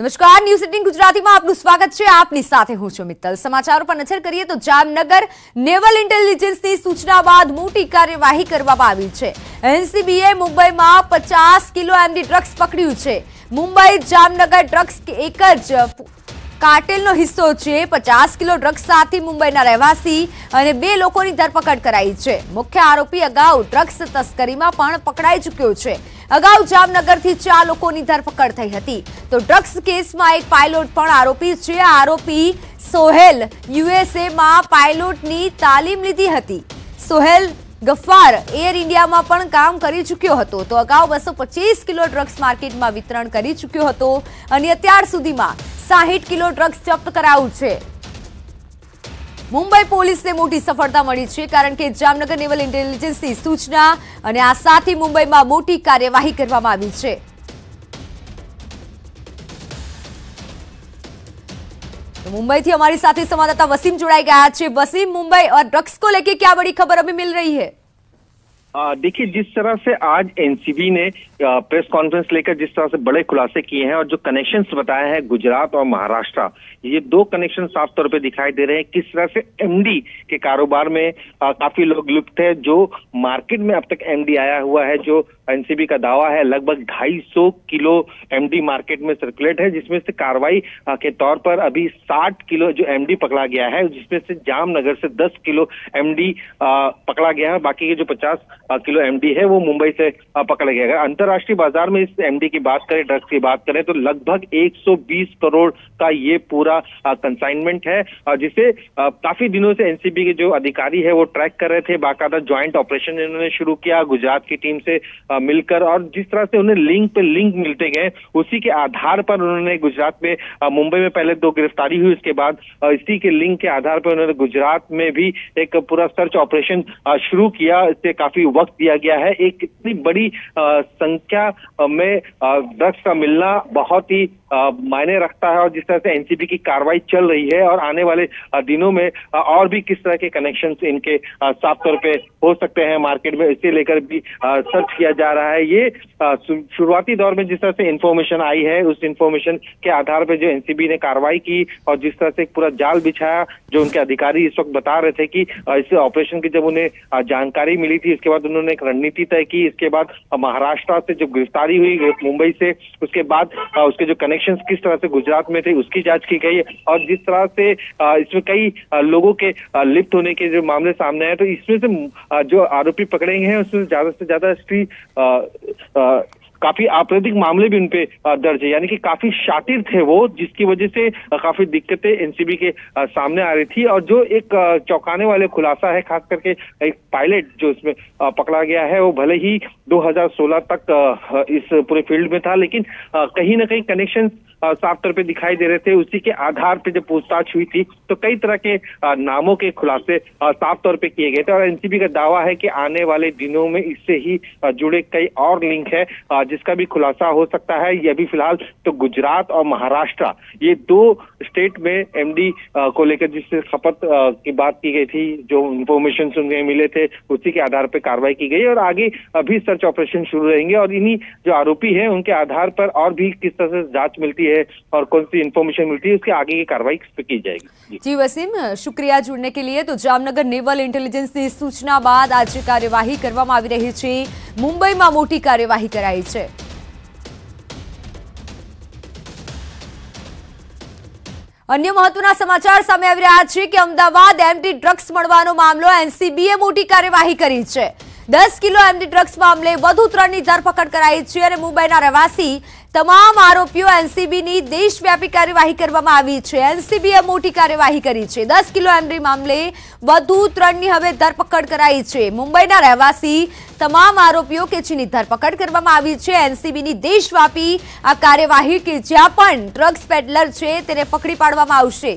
નમસ્કાર news eighteen ગુજરાતીમાં આપનું સ્વાગત છે આપની સાથે હું છું મિત્તલ સમાચારો પર નજર કરીએ તો જામનગર નેવલ ઇન્ટેલિજન્સની સૂચના બાદ મોટી કાર્યવાહી કરવામાં આવી છે એનસીબીએ મુંબઈમાં પચાસ કિલો એમડી ડ્રગ્સ પકડ્યું છે મુંબઈ જામનગર ડ્રગ્સ એક જ કાર્ટેલનો હિસ્સો છે પચાસ કિલો ડ્રગ્સ સાથે મુંબઈના રહેવાસી અને બે લોકોની ધરપકડ કરાઈ છે મુખ્ય આરોપી અગાઉ ડ્રગ્સ તસ્કરીમાં પણ પકડાઈ ચૂક્યો છે અગાઉ જામનગરથી ચાર લોકોની ધરપકડ થઈ હતી તો ડ્રગ્સ કેસમાં એક પાયલોટ પણ આરોપી છે આરોપી સોહેલ યુએસએમાં પાયલોટની તાલીમ લીધી હતી સોહેલ ગફ્ફાર એર ઇન્ડિયામાં પણ કામ કરી ચૂક્યો હતો તો અગાઉ બસો કિલો ડ્રગ્સ માર્કેટમાં વિતરણ કરી ચૂક્યો હતો અને અત્યાર સુધીમાં 60 किलो ड्रग्स જપ્તરાઉ છે મુંબઈ પોલીસને મોટી સફળતા મળી છે કારણ કે જામનગર નેવલ ઇન્ટેલિજન્સની સૂચના અને આ સાથી મુંબઈમાં મોટી કાર્યવાહી કરવામાં આવી છે તો મુંબઈથી અમારી સાથે संवाददाता વસીમ જોડાયા ગયા છે વસીમ મુંબઈ ઓર ડ્રગ્સ કો લેકે ક્યા બડી ખબર અબે મિલ રહી હૈ અ દેખिए जिस तरह से आज एनसीबी ने प्रेस कॉन्फ्रेंस लेकर जिस तरह से बड़े खुलासे किए हैं और जो कनेक्शंस बताए हैं गुजरात और महाराष्ट्र ये दो कनेक्शन साफ तौर पे दिखाई दे रहे हैं किस तरह से एमडी के कारोबार में आ, काफी लोग लुप्त है जो मार्केट में अब तक एमडी आया हुआ है जो एनसीबी का दावा है लगभग 250 किलो एमडी मार्केट में सर्कुलेट है जिसमें से कार्रवाई के तौर पर अभी 60 किलो जो एमडी पकड़ा गया है जिसमें से जामनगर से 10 किलो एमडी पकड़ा गया है बाकी के जो 50 किलो एमडी है वो मुंबई से पकड़ा गया है अंतर अंतर्राष्ट्रीय बाजार में इस एमडी की बात करें ड्रग्स की बात करें तो लगभग 120 करोड़ का ये पूरा कंसाइनमेंट है जिसे काफी दिनों से एनसीबी के जो अधिकारी है वो ट्रैक कर रहे थे बाकायदा ज्वाइंट ऑपरेशन इन्होंने शुरू किया गुजरात की टीम से मिलकर और जिस तरह से उन्हें लिंक पे लिंक मिलते गए उसी के आधार पर उन्होंने गुजरात में मुंबई में पहले दो गिरफ्तारी हुई उसके बाद इसी के लिंक के आधार पर उन्होंने गुजरात में भी एक पूरा सर्च ऑपरेशन शुरू किया इससे काफी वक्त दिया गया है एक इतनी बड़ी संख्या क्या में ड्रग्स का मिलना बहुत ही मायने रखता है और जिस तरह से एनसीबी की कार्रवाई चल रही है और आने वाले दिनों में और भी किस तरह के कनेक्शन इनके साफ तौर पे हो सकते हैं मार्केट में इसे लेकर भी सर्च किया जा रहा है ये शुरुआती दौर में जिस तरह से इन्फॉर्मेशन आई है उस इन्फॉर्मेशन के आधार पर जो एनसीबी ने कार्रवाई की और जिस तरह से पूरा जाल बिछाया जो उनके अधिकारी इस वक्त बता रहे थे कि इस ऑपरेशन की जब उन्हें जानकारी मिली थी इसके बाद उन्होंने एक रणनीति तय की इसके बाद महाराष्ट्र से जो गिरफ्तारी हुई मुंबई से उसके बाद उसके जो कनेक्शन कनेक्शन किस तरह से गुजरात में थे उसकी जांच की गई है और जिस तरह से इसमें कई लोगों के लिप्त होने के जो मामले सामने आए तो इसमें से जो आरोपी पकड़े हैं उसमें ज्यादा से ज्यादा स्त्री काफी आपराधिक मामले भी उनपे दर्ज है यानी कि काफी शातिर थे वो जिसकी वजह से काफी दिक्कतें एनसीबी के सामने आ रही थी और जो एक चौंकाने वाले खुलासा है खास करके एक पायलट जो इसमें पकड़ा गया है वो भले ही 2016 तक इस पूरे फील्ड में था लेकिन कहीं ना कहीं कनेक्शन साफ तौर पे दिखाई दे रहे थे उसी के आधार पे जब पूछताछ हुई थी तो कई तरह के नामों के खुलासे साफ तौर पे किए गए थे और एनसीबी का दावा है कि आने वाले दिनों में इससे ही जुड़े कई और लिंक है जिसका भी खुलासा हो सकता है ये अभी फिलहाल तो गुजरात और महाराष्ट्र ये दो स्टेट में एमडी को लेकर जिससे खपत की बात की गई थी जो इन्फॉर्मेशन उनके मिले थे उसी के आधार पर कार्रवाई की गई और आगे अभी सर्च ऑपरेशन शुरू रहेंगे और इन्हीं जो आरोपी है उनके आधार पर और भी किस तरह से जांच मिलती है है और कौन सी इन्फॉर्मेशन मिलती है उसकी आगे की कार्रवाई की जाएगी जी वसीम शुक्रिया जुड़ने के लिए તો જામનગર નેવલ ઇન્ટેલિજન્સની સૂચના બાદ આજે કાર્યવાહી કરવામાં આવી રહી છે મુંબઈમાં મોટી કાર્યવાહી કરાઈ છે અન્ય મહત્વના સમાચાર સામે આવી રહ્યા છે કે અમદાવાદ એમટી ડ્રગ્સ મળવાનો મામલો એનસીબીએ મોટી કાર્યવાહી કરી છે દસ કિલો એમડી ડ્રગ્સ મામલે વધુ ત્રણની ધરપકડ કરાઈ છે અને મુંબઈના રહેવાસી તમામ આરોપીઓ એનસીબીની દેશવ્યાપી કાર્યવાહી કરવામાં આવી છે એનસીબીએ મોટી કાર્યવાહી કરી છે દસ કિલો એમડી મામલે વધુ ત્રણની હવે ધરપકડ કરાઈ છે મુંબઈના રહેવાસી તમામ આરોપીઓ કેચીની ધરપકડ કરવામાં આવી છે એનસીબીની દેશવ્યાપી આ કાર્યવાહી કે જ્યાં પણ ડ્રગ્સ પેડલર છે તેને પકડી પાડવામાં આવશે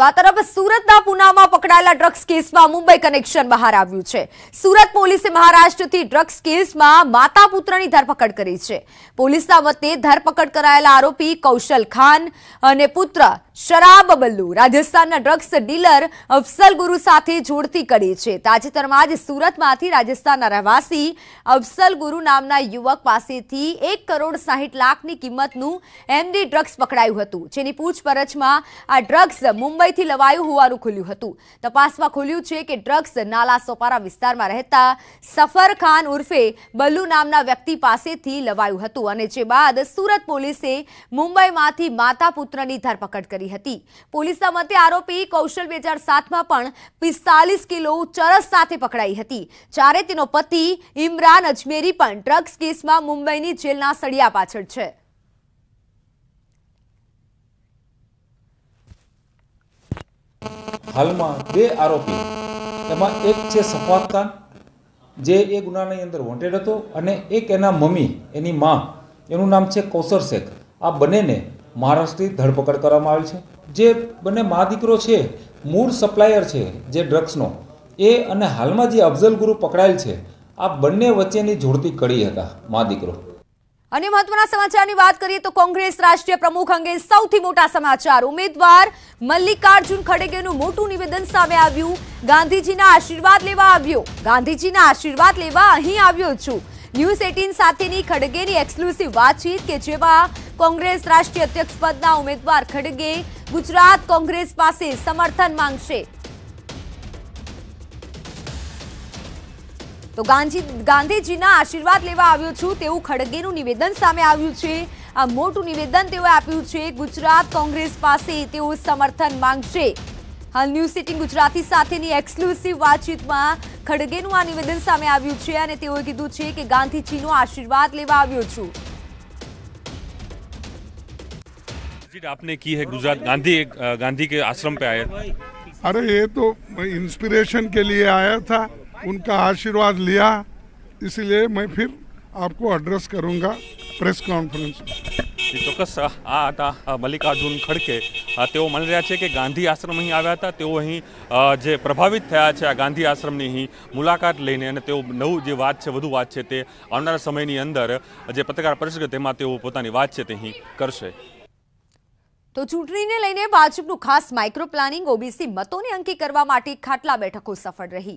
તો આ તરફ સુરતના પુનામાં પકડાયેલા ડ્રગ્સ કેસમાં મુંબઈ કનેક્શન બહાર આવ્યું છે સુરત પોલીસે મહારાષ્ટ્રથી ડ્રગ્સ કેસમાં માતા પુત્રની ધરપકડ કરી છે પોલીસના મતે ધરપકડ કરાયેલા આરોપી કૌશલ ખાન અને પુત્ર શરાબ બલ્લુ રાજસ્થાનના ડ્રગ્સ ડીલર અફસલ ગુરુ સાથે જોડતી કરી છે તાજેતરમાં જ સુરતમાંથી રાજસ્થાનના રહેવાસી અફસલ ગુરુ નામના યુવક પાસેથી એક કરોડ સાહીઠ લાખની કિંમતનું એમડી ડ્રગ્સ પકડાયું હતું જેની પૂછપરછમાં આ ડ્રગ્સ મુંબઈથી લવાયું હોવાનું ખુલ્યું હતું તપાસમાં ખુલ્યું છે કે ડ્રગ્સ નાલા સોપારા વિસ્તારમાં રહેતા સફર ખાન ઉર્ફે બલ્લુ નામના વ્યક્તિ પાસેથી લવાયું હતું અને જે બાદ સુરત પોલીસે મુંબઈમાંથી માતા પુત્રની ધરપકડ કરી કરી હતી પોલીસના મતે આરોપી કૌશલ બે હજાર પણ પિસ્તાલીસ કિલો ચરસ સાથે પકડાઈ હતી જ્યારે તેનો પતિ ઇમરાન અજમેરી પણ ડ્રગ્સ કેસમાં મુંબઈની જેલના સળિયા પાછળ છે હાલમાં બે આરોપી એમાં એક છે સફાતખાન જે એ ગુનાની અંદર વોન્ટેડ હતો અને એક એના મમ્મી એની મા એનું નામ છે કૌસર શેખ આ બંનેને મહારાષ્ટ્રથી ધરપકડ કરવામાં આવી છે જે બંને મા દીકરો છે મૂળ સપ્લાયર છે જે ડ્રગ્સનો એ અને હાલમાં જે અફઝલ ગુરુ પકડાયેલ છે આ બંને વચ્ચેની જોડતી કડી હતા મા દીકરો અને મહત્વના સમાચારની વાત કરીએ તો કોંગ્રેસ રાષ્ટ્રીય પ્રમુખ અંગે સૌથી મોટા સમાચાર ઉમેદવાર મલ્લિકાર્જુન ખડગેનું મોટું નિવેદન સામે આવ્યું ગાંધીજીના આશીર્વાદ લેવા આવ્યો ગાંધીજીના આશીર્વાદ લેવા અહીં આવ્યો છું ન્યૂઝ એટીન સાથેની ખડગેની એક્સક્લુસિવ વાતચીત કે જેમાં કોંગ્રેસ રાષ્ટ્રીય અધ્યક્ષ પદના ઉમેદવાર ખડગે ગુજરાત કોંગ્રેસ પાસે સમર્થન માંગશે તો ગાંધીજીના આશીર્વાદ લેવા આવ્યો છું તેવું ખડગેનું નિવેદન સામે આવ્યું છે આ મોટું નિવેદન તેઓએ આપ્યું છે ગુજરાત કોંગ્રેસ પાસે તેઓ સમર્થન માંગશે હાલ ન્યૂઝ સિટિંગ ગુજરાતી સાથેની એક્સક્લુસિવ વાતચીતમાં ખડગેનું આ નિવેદન સામે આવ્યું છે અને તેઓએ કીધું છે કે ગાંધીજીનો આશીર્વાદ લેવા આવ્યો છું विजिट आपने की है गुजरात गांधी गांधी के आश्रम पे आए अरे ये तो मैं इंस्पिरेशन के लिए आया था उनका आशीर्वाद लिया इसलिए मैं फिर आपको एड्रेस करूंगा प्रेस कॉन्फ्रेंस तो आता मल्लिकार्जुन खड़के मान रहा है कि गांधी आश्रम अँ आया था तो अँ जे प्रभावित थे गांधी आश्रम की अँ मुलाकात लैने नव जो बात है बढ़ू बात है आना समय अंदर जो पत्रकार परिषद में बात अँ करते તો ચૂંટણીને લઈને ભાજપનું ખાસ માઇક્રો પ્લાનિંગ ઓબીસી મતોને અંકી કરવા માટે ખાટલા બેઠકો સફળ રહી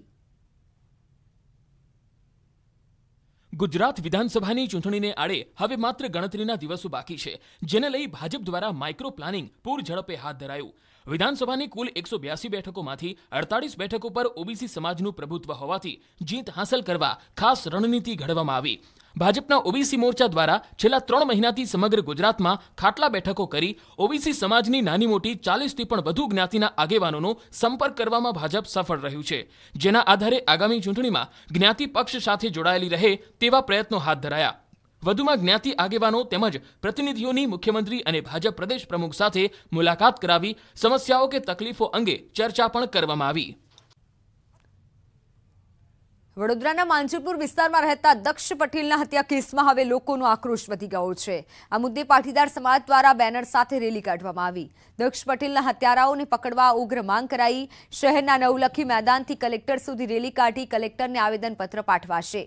ગુજરાત વિધાનસભાની ચૂંટણીને આડે હવે માત્ર ગણતરીના દિવસો બાકી છે જેને લઈ ભાજપ દ્વારા માઇક્રો પ્લાનિંગ પૂર ઝડપે હાથ ધરાયું વિધાનસભાની કુલ એકસો બ્યાસી બેઠકોમાંથી અડતાલીસ બેઠકો પર ઓબીસી સમાજનું પ્રભુત્વ હોવાથી જીત હાંસલ કરવા ખાસ રણનીતિ ઘડવામાં આવી ભાજપના ઓબીસી મોરચા દ્વારા છેલ્લા ત્રણ મહિનાથી સમગ્ર ગુજરાતમાં ખાટલા બેઠકો કરી ઓબીસી સમાજની નાની મોટી ચાલીસથી પણ વધુ જ્ઞાતિના આગેવાનોનો સંપર્ક કરવામાં ભાજપ સફળ રહ્યું છે જેના આધારે આગામી ચૂંટણીમાં જ્ઞાતિ પક્ષ સાથે જોડાયેલી રહે તેવા પ્રયત્નો હાથ ધરાયા વધુમાં જ્ઞાતિ આગેવાનો તેમજ પ્રતિનિધિઓની મુખ્યમંત્રી અને ભાજપ પ્રદેશ પ્રમુખ સાથે મુલાકાત કરાવી સમસ્યાઓ કે તકલીફો અંગે ચર્ચા પણ કરવામાં આવી વડોદરાના માંજરપુર વિસ્તારમાં રહેતા દક્ષ પટેલના હત્યા કેસમાં હવે લોકોનો આક્રોશ વધી ગયો છે આ મુદ્દે પાટીદાર સમાજ દ્વારા બેનર સાથે રેલી કાઢવામાં આવી દક્ષ પટેલના હત્યારાઓને પકડવા ઉગ્ર માંગ કરાઈ શહેરના નવલખી મેદાનથી કલેક્ટર સુધી રેલી કાઢી કલેક્ટરને આવેદનપત્ર પાઠવાશે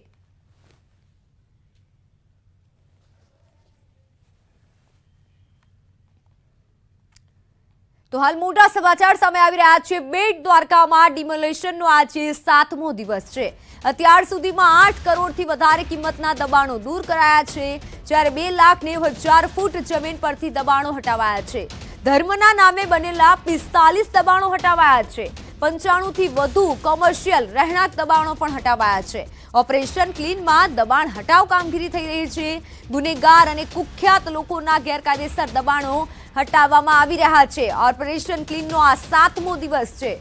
તો હાલ મોટા સમાચાર સામે આવી રહ્યા છે બેટ દ્વારકામાં ડિમોલેશનનો આજે સાતમો દિવસ છે અત્યાર સુધીમાં આઠ કરોડથી વધારે કિંમતના દબાણો દૂર કરાયા છે જ્યારે બે લાખ નેવ હજાર ફૂટ જમીન પરથી દબાણો હટાવાયા છે ધર્મના નામે બનેલા પિસ્તાલીસ દબાણો હટાવાયા છે પંચાણુંથી વધુ કોમર્શિયલ રહેણાંક દબાણો પણ હટાવાયા છે ઓપરેશન ક્લીનમાં દબાણ હટાવ કામગીરી થઈ રહી છે ગુનેગાર અને કુખ્યાત લોકોના ગેરકાયદેસર દબાણો હટાવવામાં આવી રહ્યા છે ઓપરેશન ક્લીનનો આ સાતમો દિવસ છે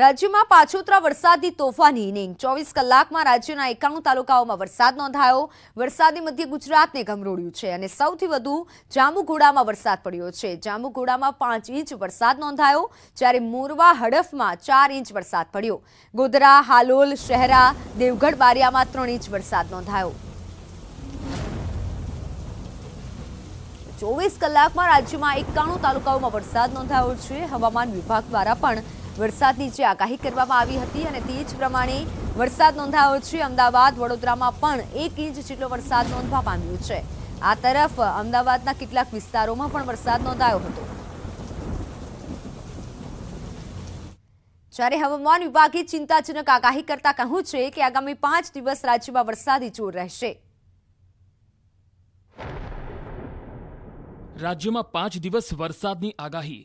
રાજ્યમાં પાછોતરા વરસાદની તોફાની ઇનિંગ ચોવીસ કલાકમાં રાજ્યના એકાણું તાલુકાઓમાં વરસાદ નોંધાયો વરસાદી મધ્ય ગુજરાતને ગમરોડ્યું છે અને સૌથી વધુ જાંબુઘોડામાં વરસાદ પડ્યો છે જાંબુઘોડામાં પાંચ ઇંચ વરસાદ નોંધાયો જ્યારે મોરવા હડફમાં ચાર ઇંચ વરસાદ પડ્યો ગોધરા હાલોલ શહેરા દેવગઢ બારિયામાં ત્રણ ઇંચ વરસાદ નોંધાયો ચોવીસ કલાકમાં રાજ્યમાં એકાણું તાલુકાઓમાં વરસાદ નોંધાયો છે હવામાન વિભાગ દ્વારા પણ વરસાદની જે આગાહી કરવામાં આવી હતી અને તે જ પ્રમાણે વરસાદ નોંધાયો છે અમદાવાદ વડોદરામાં પણ એક ઇંચ જેટલો વરસાદ નોંધવા પામ્યો છે આ તરફ અમદાવાદના કેટલાક વિસ્તારોમાં પણ વરસાદ નોંધાયો હતો જ્યારે હવામાન વિભાગે ચિંતાજનક આગાહી કરતા કહ્યું છે કે આગામી પાંચ દિવસ રાજ્યમાં વરસાદી જોર રહેશે રાજ્યમાં પાંચ દિવસ વરસાદની આગાહી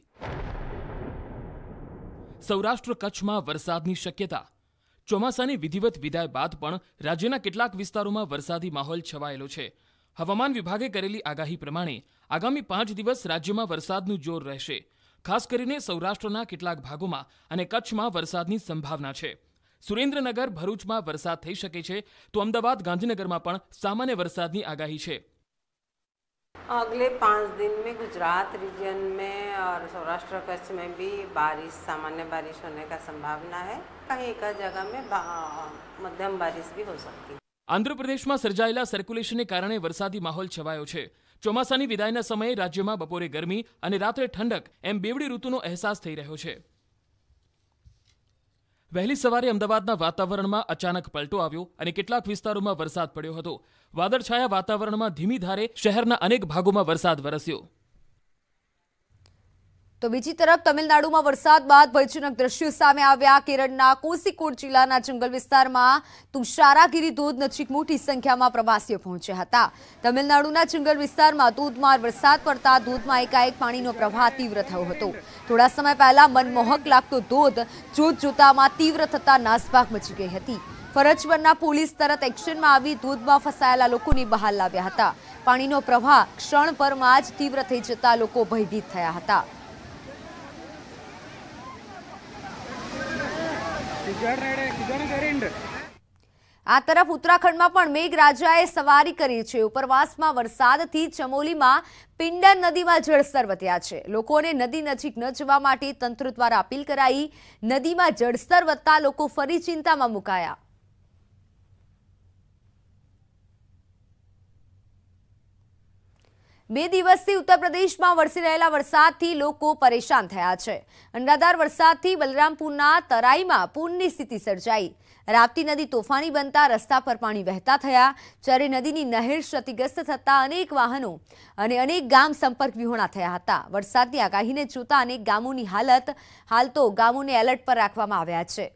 સૌરાષ્ટ્ર કચ્છમાં વરસાદની શક્યતા ચોમાસાની વિધિવત વિદાય બાદ પણ રાજ્યના કેટલાક વિસ્તારોમાં વરસાદી માહોલ છવાયેલો છે હવામાન વિભાગે કરેલી આગાહી પ્રમાણે આગામી પાંચ દિવસ રાજ્યમાં વરસાદનું જોર રહેશે ખાસ કરીને સૌરાષ્ટ્રના કેટલાક ભાગોમાં અને કચ્છમાં વરસાદની સંભાવના છે સુરેન્દ્રનગર ભરૂચમાં વરસાદ થઈ શકે છે તો અમદાવાદ ગાંધીનગરમાં પણ સામાન્ય વરસાદની આગાહી છે अगले पाँच दिन में गुजरात रीजन में और सौराष्ट्र कच्छ में भी बारिश सामान्य बारिश होने का संभावना है कहीं एक जगह में મધ્યમ બારિશ भी हो सकती है આંધ્રપ્રદેશમાં સર્જાયેલા સર્ક્યુલેશનને કારણે વરસાદી માહોલ છવાયો છે ચોમાસાની વિદાયના સમયે રાજ્યમાં બપોરે ગરમી અને રાત્રે ઠંડક એમ બેવડી ઋતુનો અહેસાસ થઈ રહ્યો છે વહેલી સવારે અમદાવાદના વાતાવરણમાં અચાનક પલટો આવ્યો અને કેટલાક વિસ્તારોમાં વરસાદ પડ્યો હતો વાદળછાયા વાતાવરણમાં ધીમી ધારે શહેરના અનેક ભાગોમાં વરસાદ વરસ્યો તો બીજી તરફ તમિલનાડુમાં વરસાદ બાદ ભયજનક દ્રશ્યો સામે આવ્યા કેરળના કોઝિકોડ જિલ્લાના જંગલ વિસ્તારમાં તુષારાગીરી ધોધ નજીક મોટી સંખ્યામાં પ્રવાસીઓ પહોંચ્યા હતા તમિલનાડુના જંગલ વિસ્તારમાં ધોધમાર વરસાદ પડતા ધોધમાં એકાએક પાણીનો પ્રવાહ તીવ્ર થયો હતો થોડા સમય પહેલા મનમોહક લાગતો ધોધ જોત જોતામાં તીવ્ર થતા નાસભાગ મચી ગઈ હતી ફરજ પરના પોલીસ તરત એક્શનમાં આવી ધોધમાં ફસાયેલા લોકોને બહાર લાવ્યા હતા પાણીનો પ્રવાહ ક્ષણભરમાં જ તીવ્ર થઈ જતા લોકો ભયભીત થયા હતા આ તરફ ઉત્તરાખંડમાં પણ મેઘરાજાએ સવારી કરી છે ઉપરવાસમાં વરસાદથી ચમોલીમાં પિંડન નદીમાં જળસ્તર વધ્યા છે લોકોને નદી નજીક ન જવા માટે તંત્ર દ્વારા અપીલ કરાઈ નદીમાં જળસ્તર વધતા લોકો ફરી ચિંતામાં મુકાયા બે દિવસથી ઉત્તર પ્રદેશમાં વરસી રહેલા વરસાદથી લોકો પરેશાન થયા છે અનરાધાર વરસાદથી બલરામપુરના તરાઈમાં પૂરની સ્થિતિ સર્જાઈ રાપ્તી નદી તોફાની બનતા રસ્તા પર પાણી વહેતા થયા જ્યારે નદીની નહેર ક્ષતિગ્રસ્ત થતાં અનેક વાહનો અને અનેક ગામ સંપર્ક વિહોણા થયા હતા વરસાદની આગાહીને જોતા અનેક ગામોની હાલત હાલ તો ગામોને એલર્ટ પર રાખવામાં આવ્યા છે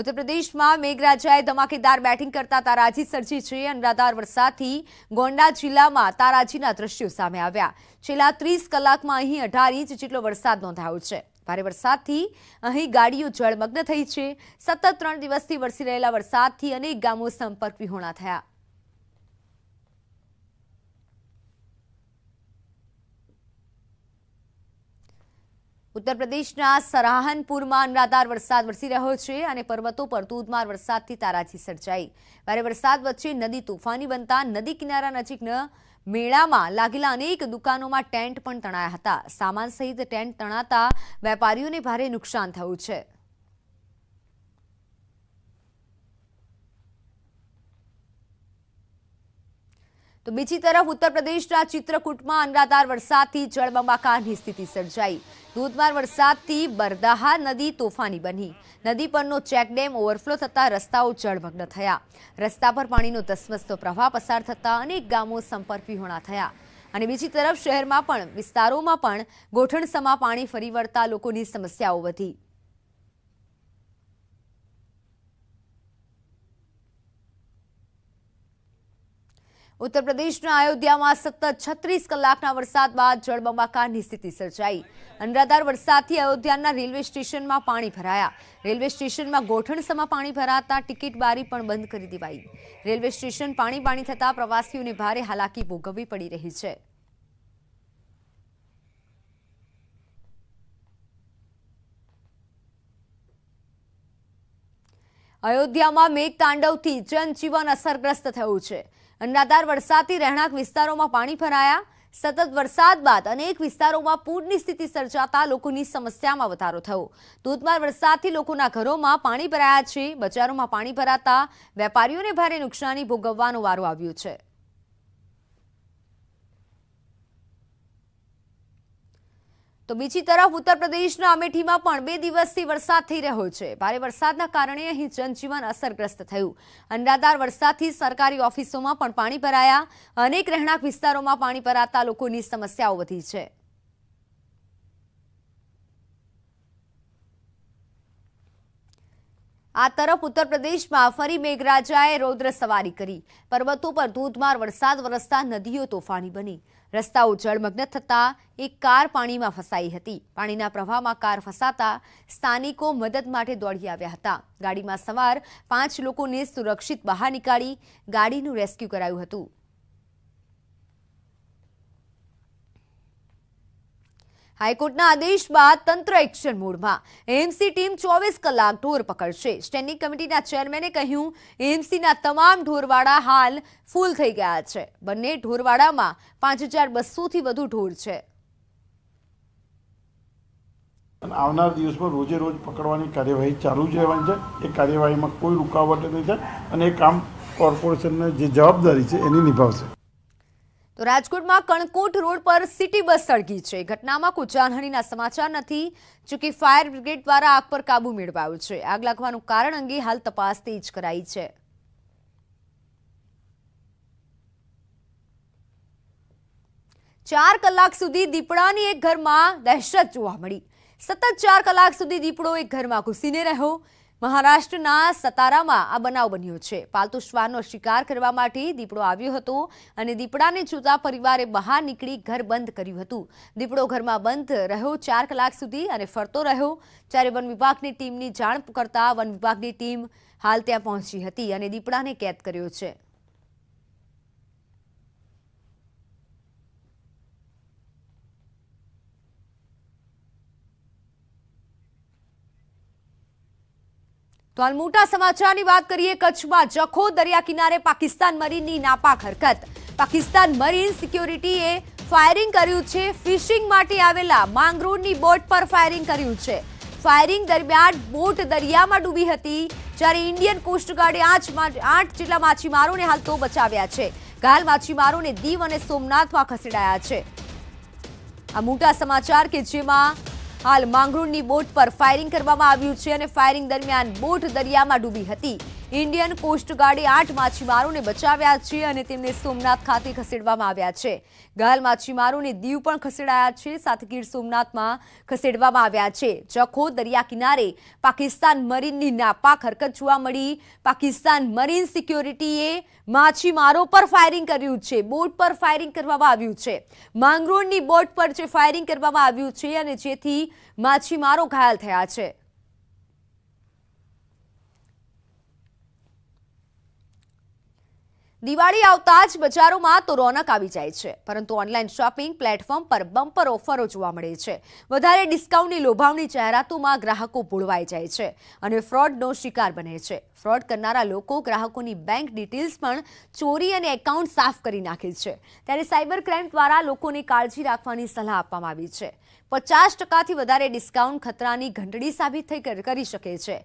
ઉત્તર પ્રદેશમાં મેઘરાજાએ ધમાકેદાર બેટિંગ કરતા તારાજી સર્જી છે અનરાધાર વરસાદથી ગોંડા જિલ્લામાં તારાજીના દ્રશ્યો સામે આવ્યા છેલ્લા ત્રીસ કલાકમાં અહીં અઢાર ઇંચ જેટલો વરસાદ નોંધાયો છે ભારે વરસાદથી અહીં ગાડીઓ જળમગ્ન થઈ છે સતત ત્રણ દિવસથી વરસી રહેલા વરસાદથી અનેક ગામો સંપર્ક વિહોણા થયા ઉત્તર પ્રદેશના સરાહનપુરમાં અનરાધાર વરસાદ વરસી રહ્યો છે અને પર્વતો પર ધોધમાર વરસાદથી તારાજી સર્જાઈ ભારે વરસાદ વચ્ચે નદી તોફાની બનતા નદી કિનારા નજીકના મેળામાં લાગેલા અનેક દુકાનોમાં ટેન્ટ પણ તણાયા હતા સામાન સહિત ટેન્ટ તણાતા વેપારીઓને ભારે નુકસાન થયું છે તો બીજી તરફ ઉત્તર પ્રદેશના ચિત્રકૂટમાં અનરાધાર વરસાદથી જળબંબાકારની સ્થિતિ સર્જાઈ ધોધમાર વરસાદથી બરદાહા નદી તોફાની બની નદી પરનો ચેકડેમ ઓવરફ્લો થતાં રસ્તાઓ જળમગ્ન થયા રસ્તા પર પાણીનો ધસમસતો પ્રવાહ પસાર થતાં અનેક ગામો સંપર્ક વિહોણા થયા અને બીજી તરફ શહેરમાં પણ વિસ્તારોમાં પણ ગોઠણસમા પાણી ફરી વળતા લોકોની સમસ્યાઓ વધી ઉત્તર પ્રદેશના અયોધ્યામાં સતત છત્રીસ કલાકના વરસાદ બાદ જળબંબાકારની સ્થિતિ સર્જાઈ અનરાધાર વરસાદથી અયોધ્યાના રેલવે સ્ટેશનમાં પાણી ભરાયા રેલવે સ્ટેશનમાં ગોઠણસમાં પાણી ભરાતા ટિકિટ બારી પણ બંધ કરી દેવાઈ રેલવે સ્ટેશન પાણી પાણી થતા પ્રવાસીઓને ભારે હાલાકી ભોગવવી પડી રહી છે અયોધ્યામાં મેઘતાંડવથી જનજીવન અસરગ્રસ્ત થયું છે અનરાધાર વરસાદથી રહેણાંક વિસ્તારોમાં પાણી ભરાયા સતત વરસાદ બાદ અનેક વિસ્તારોમાં પૂરની સ્થિતિ સર્જાતા લોકોની સમસ્યામાં વધારો થયો ધોધમાર વરસાદથી લોકોના ઘરોમાં પાણી ભરાયા છે બજારોમાં પાણી ભરાતા વેપારીઓને ભારે નુકસાની ભોગવવાનો વારો આવ્યો છે તો બીજી તરફ ઉત્તર પ્રદેશના અમેઠીમાં પણ બે દિવસથી વરસાદ થઈ રહ્યો છે ભારે વરસાદના કારણે અહીં જનજીવન અસરગ્રસ્ત થયું અનરાધાર વરસાદથી સરકારી ઓફિસોમાં પણ પાણી ભરાયા અનેક રહેણાંક વિસ્તારોમાં પાણી ભરાતા લોકોની સમસ્યાઓ વધી છે આ તરફ ઉત્તર પ્રદેશમાં ફરી મેઘરાજાએ રૌદ્ર સવારી કરી પર્વતો પર ધોધમાર વરસાદ વરસતા નદીઓ તોફાની બની રસ્તાઓ જળમગ્ન થતાં એક કાર પાણીમાં ફસાઈ હતી પાણીના પ્રવાહમાં કાર ફસાતા સ્થાનિકો મદદ માટે દોડી આવ્યા હતા ગાડીમાં સવાર પાંચ લોકોને સુરક્ષિત બહાર નીકાળી ગાડીનું રેસ્ક્યુ કરાયું હતું હાઈકોર્ટના આદેશ બાદ તંત્ર એક્શન મોડમાં એમસી ટીમ ચોવીસ કલાક ઢોર પકડશે સ્ટેન્ડિંગ કમિટીના ચેરમેને કહ્યું એમસીના તમામ ઢોરવાડા હાલ ફૂલ થઈ ગયા છે બંને ઢોરવાડામાં પાંચ હજાર બસોથી વધુ ઢોર છે આવનાર દિવસમાં રોજે રોજ પકડવાની કાર્યવાહી ચાલુ જ રહેવાની છે એ કાર્યવાહીમાં કોઈ રૂકાવટ નહીં થાય અને એ કામ કોર્પોરેશનને જે જવાબદારી છે એની નિભાવશે તો રાજકોટમાં કણકોટ રોડ પર સિટી બસ સળગી છે ઘટનામાં કોઈ જાનહાનીના સમાચાર નથી જોકે ફાયર બ્રિગેડ દ્વારા આગ પર કાબુ મેળવાયો છે આગ લાગવાનું કારણ અંગે હાલ તપાસ તેજ કરાઈ છે ચાર કલાક સુધી દીપડાની એક ઘરમાં દહેશત જોવા મળી સતત ચાર કલાક સુધી દીપડો એક ઘરમાં ઘૂસીને રહ્યો મહારાષ્ટ્રના સતારામાં આ બનાવ બન્યો છે પાલતુ શ્વાનનો શિકાર કરવા માટે દીપડો આવ્યો હતો અને દીપડાને જોતા પરિવારે બહાર નીકળી ઘર બંધ કર્યું હતું દીપડો ઘરમાં બંધ રહ્યો ચાર કલાક સુધી અને ફરતો રહ્યો જ્યારે વન વિભાગની ટીમની જાણ કરતા વન વિભાગની ટીમ હાલ ત્યાં પહોંચી હતી અને દીપડાને કેદ કર્યો છે તો હાલ મોટા સમાચારની વાત કરીએ કચ્છમાં જખો દરિયા કિનારે પાકિસ્તાન મરીનની નાપાક હરકત પાકિસ્તાન મરીન સિક્યોરિટીએ ફાયરિંગ કર્યું છે ફિશિંગ માટે આવેલા માંગરોળની બોટ પર ફાયરિંગ કર્યું છે ફાયરિંગ દરમિયાન બોટ દરિયામાં ડૂબી હતી જ્યારે ઇન્ડિયન કોસ્ટગાર્ડે આઠ આઠ જેટલા માછીમારોને હાલ તો બચાવ્યા છે ઘાયલ માછીમારોને દીવ અને સોમનાથમાં ખસેડાયા છે આ મોટા સમાચાર કે જેમાં હાલ માંગરોળની બોટ પર ફાયરિંગ કરવામાં આવ્યું છે અને ફાયરિંગ દરમિયાન બોટ દરિયામાં ડૂબી હતી ઇન્ડિયન કોસ્ટગાર્ડે આઠ માછીમારોને બચાવ્યા છે અને તેમને સોમનાથ ખાતે ખસેડવામાં આવ્યા છે ઘાયલ માછીમારોને દીવ પણ ખસેડાયા છે સાથે ગીર સોમનાથમાં ખસેડવામાં આવ્યા છે જખો દરિયા કિનારે પાકિસ્તાન મરીનની નાપાક હરકત જોવા મળી પાકિસ્તાન મરીન સિક્યોરિટીએ માછીમારો પર ફાયરિંગ કર્યું છે બોટ પર ફાયરિંગ કરવામાં આવ્યું છે માંગરોળની બોટ પર જે ફાયરિંગ કરવામાં આવ્યું છે અને જેથી માછીમારો ઘાયલ થયા છે દિવાળી આવતા જ બજારોમાં તો રોનક આવી જાય છે પરંતુ ઓનલાઈન શોપિંગ પ્લેટફોર્મ પર બમ્પર ઓફરો જોવા મળે છે વધારે ડિસ્કાઉન્ટની લોભાવની જાહેરાતોમાં ગ્રાહકો ભૂળવાઈ જાય છે અને ફ્રોડનો શિકાર બને છે ફ્રોડ કરનારા લોકો ગ્રાહકોની બેંક ડિટેલ્સ પણ ચોરી અને એકાઉન્ટ સાફ કરી નાખે છે ત્યારે સાયબર ક્રાઇમ દ્વારા લોકોને કાળજી રાખવાની સલાહ આપવામાં આવી છે પચાસ ટકાથી વધારે ડિસ્કાઉન્ટ ખતરાની ઘંટડી સાબિત થઈ કરી શકે છે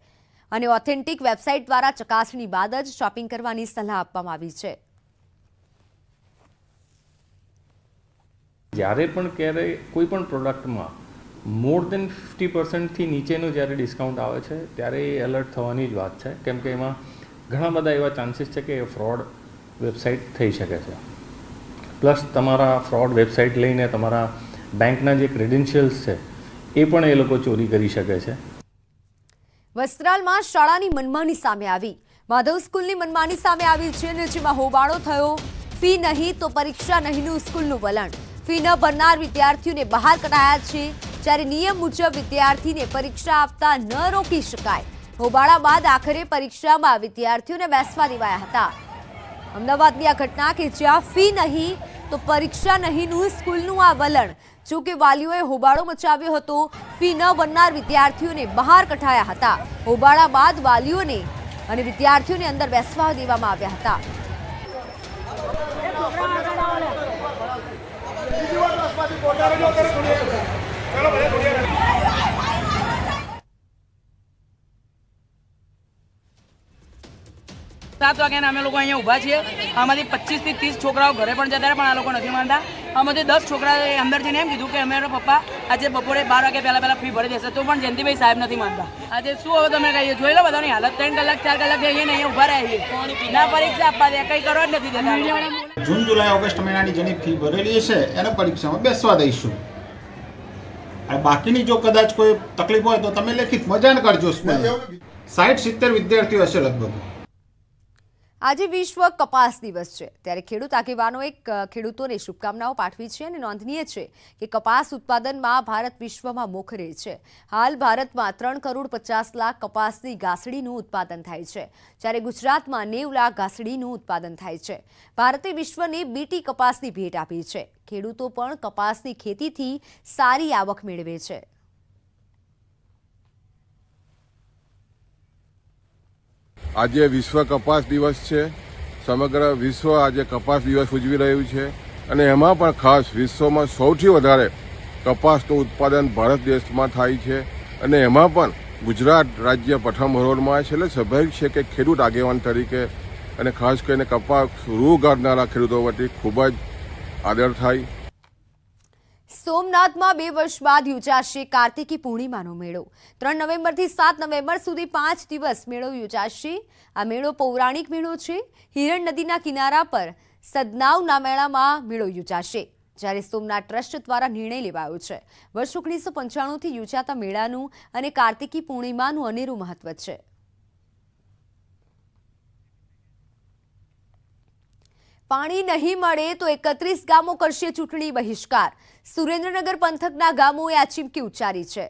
અને ઓથેન્ટિક વેબસાઇટ દ્વારા ચકાસણી બાદ જ શોપિંગ કરવાની સલાહ આપવામાં આવી છે જ્યારે પણ ક્યારેય કોઈ પણ પ્રોડક્ટમાં મોર દેન ફિફ્ટી પર્સન્ટથી નીચેનું જ્યારે ડિસ્કાઉન્ટ આવે છે ત્યારે એ એલર્ટ થવાની જ વાત છે કેમ કે એમાં ઘણા બધા એવા ચાન્સીસ છે કે એ ફ્રોડ વેબસાઇટ થઈ શકે છે પ્લસ તમારા ફ્રોડ વેબસાઇટ લઈને તમારા બેંકના જે ક્રેડેન્શિયલ્સ છે એ પણ એ લોકો ચોરી કરી શકે છે વસ્ત્રાલમાં શાળાની મનમાની સામે આવી માધવ સ્કૂલની મનમાની સામે આવી છે અને જેમાં હોબાળો થયો ફી નહીં તો પરીક્ષા નહીંનું સ્કૂલનું વલણ ફી ન ભરનાર વિદ્યાર્થીઓને બહાર કઢાયા છે જ્યારે નિયમ મુજબ વિદ્યાર્થીને પરીક્ષા આપતા ન રોકી શકાય હોબાળા બાદ આખરે પરીક્ષામાં વિદ્યાર્થીઓને બેસવા દેવાયા હતા અમદાવાદની આ ઘટના કે જ્યાં ફી નહીં તો પરીક્ષા નહીંનું સ્કૂલનું આ વલણ જો કે વાલીઓએ હોબાળો મચાવ્યો હતો ફી ન બનનાર વિદ્યાર્થીઓને બહાર કઢાયા હતા હોબાળા બાદ વાલીઓને અને વિદ્યાર્થીઓને અંદર બેસવા દેવામાં આવ્યા હતા બીજી વાર બસમાંથી સાત વાગ્યાના અમે લોકો અહીંયા ઊભા છીએ આમાંથી પચીસથી ત્રીસ છોકરાઓ ઘરે પણ જતા પણ આ લોકો નથી માનતા આમાંથી દસ છોકરાએ અંદર જઈને એમ કીધું કે અમારા પપ્પા આજે બપોરે બાર વાગ્યા પહેલાં પહેલાં ફી ભરી દેશે તો પણ જયંતિભાઈ સાહેબ નથી માનતા આજે શું હવે તમે કહીએ જોઈ લો બધાની હાલત ત્રણ કલાક ચાર કલાક જઈએ ને અહીંયા ઊભા રહીએ ના પરીક્ષા આપવા દે કંઈ કરવા જ નથી દેતા જૂન જુલાઈ ઓગસ્ટ મહિનાની જેની ફી ભરેલી હશે એને પરીક્ષામાં બેસવા દઈશું બાકીની જો કદાચ કોઈ તકલીફ હોય તો તમે લેખિત મજાને કરજો સ્કૂલ સાઠ સિત્તેર વિદ્યાર્થીઓ હશે લગભગ આજે વિશ્વ કપાસ દિવસ છે ત્યારે ખેડૂત આગેવાનોએ ખેડૂતોને શુભકામનાઓ પાઠવી છે અને નોંધનીય છે કે કપાસ ઉત્પાદનમાં ભારત વિશ્વમાં મોખરે છે હાલ ભારતમાં ત્રણ કરોડ પચાસ લાખ કપાસની ઘાસડીનું ઉત્પાદન થાય છે જ્યારે ગુજરાતમાં નેવ લાખ ઘાસડીનું ઉત્પાદન થાય છે ભારતે વિશ્વને બીટી કપાસની ભેટ આપી છે ખેડૂતો પણ કપાસની ખેતીથી સારી આવક મેળવે છે આજે વિશ્વ કપાસ દિવસ છે સમગ્ર વિશ્વ આજે કપાસ દિવસ ઉજવી રહ્યું છે અને એમાં પણ ખાસ વિશ્વમાં સૌથી વધારે કપાસનું ઉત્પાદન ભારત દેશમાં થાય છે અને એમાં પણ ગુજરાત રાજ્ય પ્રથમ હરોળમાં છે એટલે સ્વાભાવિક છે કે ખેડૂત આગેવાન તરીકે અને ખાસ કરીને કપાસ રૂ ગાળનારા ખેડૂતો વતી ખૂબ જ આદર થાય સોમનાથમાં બે વર્ષ બાદ યોજાશે કાર્તિકી પૂર્ણિમાનો મેળો ત્રણ નવેમ્બરથી સાત નવેમ્બર સુધી પાંચ દિવસ મેળો યોજાશે આ મેળો પૌરાણિક મેળો છે હિરણ નદીના કિનારા પર સદનાવના મેળામાં મેળો યોજાશે જ્યારે સોમનાથ ટ્રસ્ટ દ્વારા નિર્ણય લેવાયો છે વર્ષ ઓગણીસો પંચાણુંથી યોજાતા મેળાનું અને કાર્તિકી પૂર્ણિમાનું અનેરું મહત્વ છે પાણી નહીં મળે તો એકત્રીસ ગામો કરશે ચૂંટણી બહિષ્કાર સુરેન્દ્રનગર પંથકના ગામોએ આ ચીમકી ઉચ્ચારી છે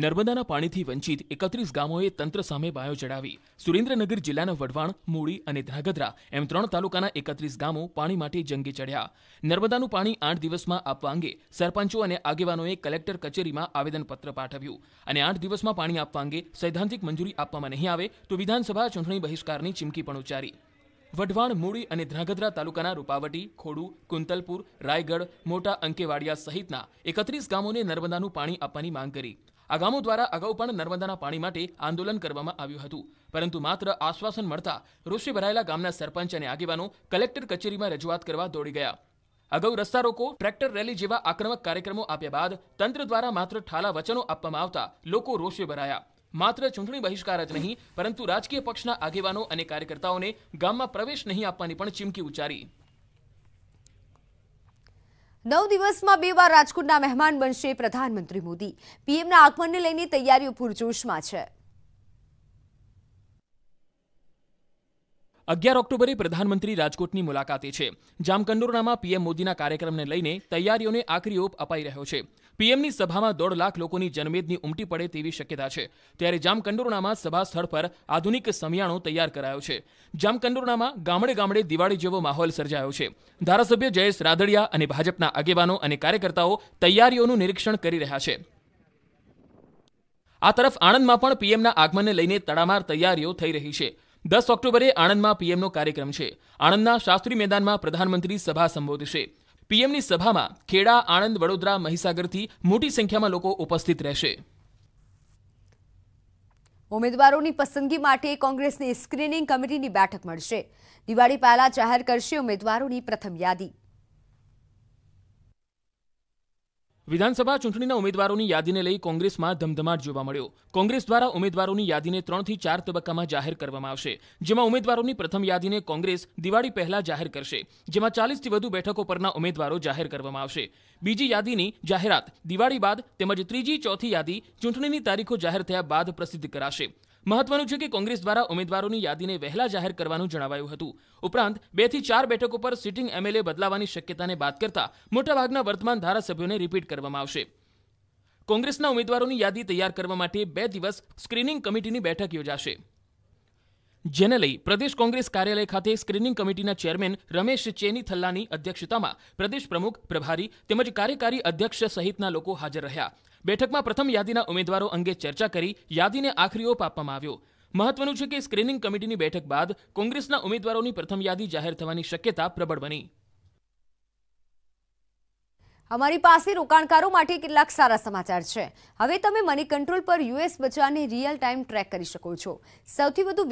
નર્મદાના પાણીથી વંચિત એકત્રીસ ગામોએ તંત્ર સામે બાયો ચડાવી સુરેન્દ્રનગર જિલ્લાના વઢવાણ મૂળી અને ધ્રાગધ્રા એમ ત્રણ તાલુકાના એકત્રીસ ગામો પાણી માટે જંગી ચડ્યા નર્મદાનું પાણી આઠ દિવસમાં આપવા અંગે સરપંચો અને આગેવાનોએ કલેક્ટર કચેરીમાં આવેદનપત્ર પાઠવ્યું અને આઠ દિવસમાં પાણી આપવા અંગે સૈદ્ધાંતિક મંજૂરી આપવામાં નહીં આવે તો વિધાનસભા ચૂંટણી બહિષ્કારની ચીમકી પણ ઉચ્ચારી વઢવાણ મૂળી અને ધ્રાંગધ્રા તાલુકાના રૂપાવટી ખોડુ કુંતલપુર રાયગઢ મોટા અંકેવાડિયા સહિતના એકત્રીસ ગામોને નર્મદાનું પાણી આપવાની માંગ કરી આગામો દ્વારા અગાઉ પણ નર્મદાના પાણી માટે આંદોલન કરવામાં આવ્યું હતું પરંતુ માત્ર આશ્વાસન મળતા રોષે ભરાયેલા ગામના સરપંચ અને આગેવાનો કલેક્ટર કચેરીમાં રજૂઆત કરવા દોડી ગયા અગાઉ રસ્તા રોકો ટ્રેક્ટર રેલી જેવા આક્રમક કાર્યક્રમો આપ્યા બાદ તંત્ર દ્વારા માત્ર ઠાલા વચનો આપવામાં આવતા લોકો રોષે ભરાયા માત્ર ચૂંટણી બહિષ્કાર જ નહીં પરંતુ રાજકીય પક્ષના આગેવાનો અને કાર્યકર્તાઓને ગામમાં પ્રવેશ નહીં આપવાની પણ ચીમકી ઉચ્ચારી નવ દિવસમાં બે વાર રાજકોટના મહેમાન બનશે પ્રધાનમંત્રી મોદી પીએમના આગમનને લઈને તૈયારીઓ પૂરજોશમાં છે અગિયાર ઓક્ટોબરે પ્રધાનમંત્રી રાજકોટની મુલાકાતે છે જામકંડોરણામાં પીએમ મોદીના કાર્યક્રમને લઈને તૈયારીઓને આખરી ઓપ અપાઈ રહ્યો છે પીએમની સભામાં દોઢ લાખ લોકોની જનમેદની ઉમટી પડે તેવી શક્યતા છે ત્યારે જામકંડોરણામાં સભા સ્થળ પર આધુનિક સમિયાણો તૈયાર કરાયો છે જામકંડોરણામાં ગામડે ગામડે દિવાળી જેવો માહોલ સર્જાયો છે ધારાસભ્ય જયેશ રાદડિયા અને ભાજપના આગેવાનો અને કાર્યકર્તાઓ તૈયારીઓનું નિરીક્ષણ કરી રહ્યા છે આ તરફ આણંદમાં પણ પીએમના આગમનને લઈને તડામાર તૈયારીઓ થઈ રહી છે દસ ઓક્ટોબરે આણંદમાં પીએમનો કાર્યક્રમ છે આણંદના શાસ્ત્રી મેદાનમાં પ્રધાનમંત્રી સભા સંબોધશે પીએમની સભામાં ખેડા આણંદ વડોદરા મહીસાગરથી મોટી સંખ્યામાં લોકો ઉપસ્થિત રહેશે ઉમેદવારોની પસંદગી માટે કોંગ્રેસની સ્ક્રીનિંગ કમિટીની બેઠક મળશે દિવાળી પહેલા જાહેર કરશે ઉમેદવારોની પ્રથમ યાદી વિધાનસભા ચૂંટણીના ઉમેદવારોની યાદીને લઈ કોંગ્રેસમાં ધમધમાટ જોવા મળ્યો કોંગ્રેસ દ્વારા ઉમેદવારોની યાદીને ત્રણથી ચાર તબક્કામાં જાહેર કરવામાં આવશે જેમાં ઉમેદવારોની પ્રથમ યાદીને કોંગ્રેસ દિવાળી પહેલા જાહેર કરશે જેમાં ચાલીસથી વધુ બેઠકો પરના ઉમેદવારો જાહેર કરવામાં આવશે બીજી યાદીની જાહેરાત દિવાળી બાદ તેમજ ત્રીજી ચોથી યાદી ચૂંટણીની તારીખો જાહેર થયા બાદ પ્રસિદ્ધ કરાશે મહત્વનું છે કે કોંગ્રેસ દ્વારા ઉમેદવારોની યાદીને વહેલા જાહેર કરવાનું જણાવાયું હતું ઉપરાંત બે થી ચાર બેઠકો પર સિટિંગ એમએલએ બદલાવાની શક્યતાને બાદ કરતા મોટાભાગના વર્તમાન ધારાસભ્યોને રિપીટ કરવામાં આવશે કોંગ્રેસના ઉમેદવારોની યાદી તૈયાર કરવા માટે બે દિવસ સ્ક્રીનિંગ કમિટીની બેઠક યોજાશે જેને લઈ પ્રદેશ કોંગ્રેસ કાર્યાલય ખાતે સ્ક્રીનિંગ કમિટીના ચેરમેન રમેશ ચેની થલ્લાની અધ્યક્ષતામાં પ્રદેશ પ્રમુખ પ્રભારી તેમજ કાર્યકારી અધ્યક્ષ સહિતના લોકો હાજર રહ્યા બેઠકમાં પ્રથમ યાદીના ઉમેદવારો અંગે ચર્ચા કરી યાદીને આખરી ઓપ આપવામાં આવ્યો મહત્વનું છે કે સ્ક્રીનિંગ કમિટીની બેઠક બાદ કોંગ્રેસના ઉમેદવારોની પ્રથમ યાદી જાહેર થવાની શક્યતા પ્રબળ બની અમારી પાસે રોકાણકારો માટે કેટલાક સારા સમાચાર છે હવે તમે મની કંટ્રોલ પર યુએસ બજારને રિયલ ટાઈમ ટ્રેક કરી શકો છો સૌથી વધુ